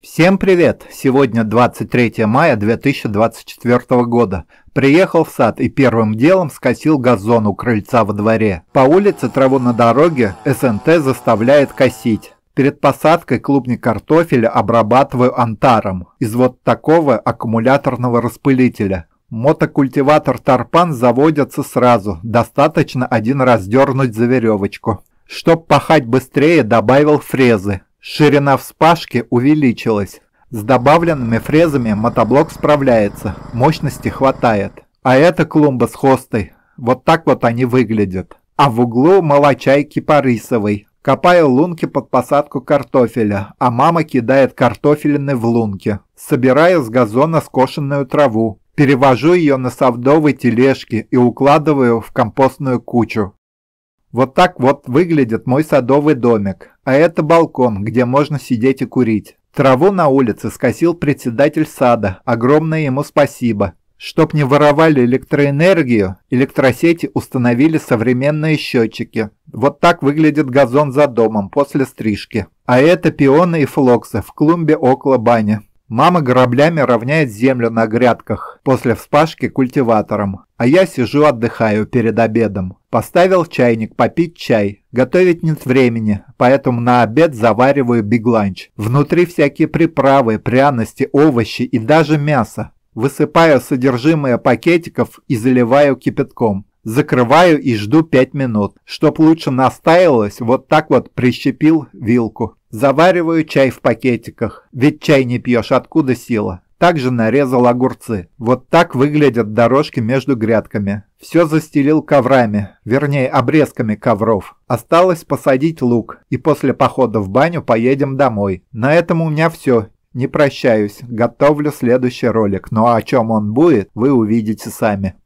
Всем привет! Сегодня 23 мая 2024 года. Приехал в сад и первым делом скосил газон у крыльца во дворе. По улице траву на дороге СНТ заставляет косить. Перед посадкой клубни картофеля обрабатываю антаром из вот такого аккумуляторного распылителя. Мотокультиватор Тарпан заводится сразу, достаточно один раз дернуть за веревочку. Чтоб пахать быстрее, добавил фрезы. Ширина вспашки увеличилась. С добавленными фрезами мотоблок справляется, мощности хватает. А это клумба с хостой. Вот так вот они выглядят. А в углу молочай кипарисовый. Копаю лунки под посадку картофеля, а мама кидает картофелины в лунки. Собираю с газона скошенную траву. Перевожу ее на совдовой тележке и укладываю в компостную кучу. Вот так вот выглядит мой садовый домик, а это балкон, где можно сидеть и курить. Траву на улице скосил председатель сада, огромное ему спасибо. Чтоб не воровали электроэнергию, электросети установили современные счетчики. Вот так выглядит газон за домом после стрижки. А это пионы и флоксы в клумбе около бани. Мама граблями равняет землю на грядках после вспашки культиватором, а я сижу отдыхаю перед обедом. Поставил чайник попить чай. Готовить нет времени, поэтому на обед завариваю бигланч. Внутри всякие приправы, пряности, овощи и даже мясо. Высыпаю содержимое пакетиков и заливаю кипятком. Закрываю и жду пять минут. Чтоб лучше настаивалось, вот так вот прищепил вилку. Завариваю чай в пакетиках, ведь чай не пьешь, откуда сила? Также нарезал огурцы. Вот так выглядят дорожки между грядками. Все застелил коврами, вернее обрезками ковров. Осталось посадить лук, и после похода в баню поедем домой. На этом у меня все. Не прощаюсь, готовлю следующий ролик, но ну а о чем он будет, вы увидите сами.